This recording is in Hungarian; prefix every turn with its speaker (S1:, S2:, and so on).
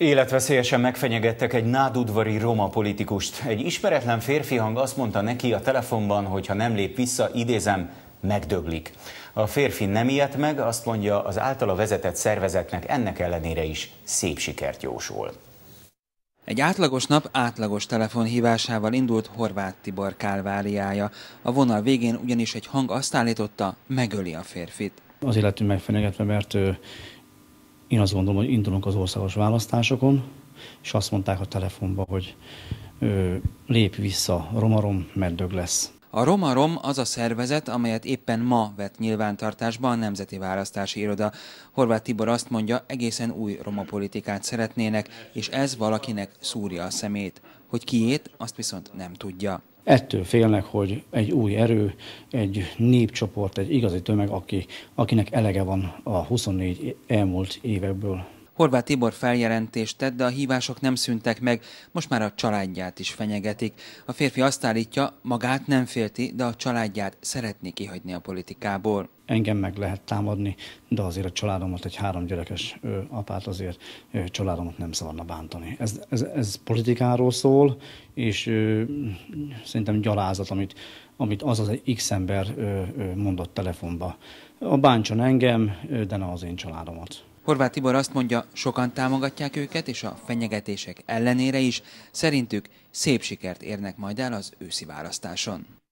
S1: Életveszélyesen megfenyegettek egy nádudvari roma politikust. Egy ismeretlen férfi hang azt mondta neki a telefonban, hogy ha nem lép vissza, idézem, megdöglik. A férfi nem ijedt meg, azt mondja, az általa vezetett szervezetnek ennek ellenére is szép sikert
S2: jósol. Egy átlagos nap átlagos telefonhívásával indult Horváth Tibor kálváriája. A vonal végén ugyanis egy hang azt állította, megöli a
S3: férfit. Az életünk megfenyegetve, mert ő én azt gondolom, hogy indulunk az országos választásokon, és azt mondták a telefonba, hogy ö, lép vissza, romarom, mert dög lesz.
S2: A Romarom az a szervezet, amelyet éppen ma vett nyilvántartásba a Nemzeti Választási Iroda. Horváth Tibor azt mondja, egészen új roma politikát szeretnének, és ez valakinek szúrja a szemét. Hogy kiét, azt viszont nem tudja.
S3: Ettől félnek, hogy egy új erő, egy népcsoport, egy igazi tömeg, aki, akinek elege van a 24 elmúlt évekből.
S2: Horváth Tibor feljelentést tett, de a hívások nem szűntek meg, most már a családját is fenyegetik. A férfi azt állítja, magát nem félti, de a családját szeretné kihagyni a politikából
S3: engem meg lehet támadni, de azért a családomat, egy három gyerekes apát azért családomat nem szabadna bántani. Ez, ez, ez politikáról szól, és ö, szerintem gyalázat, amit, amit az az X ember ö, ö, mondott telefonba. A bántson engem, de ne az én családomat.
S2: Horváth Tibor azt mondja, sokan támogatják őket, és a fenyegetések ellenére is szerintük szép sikert érnek majd el az őszi választáson.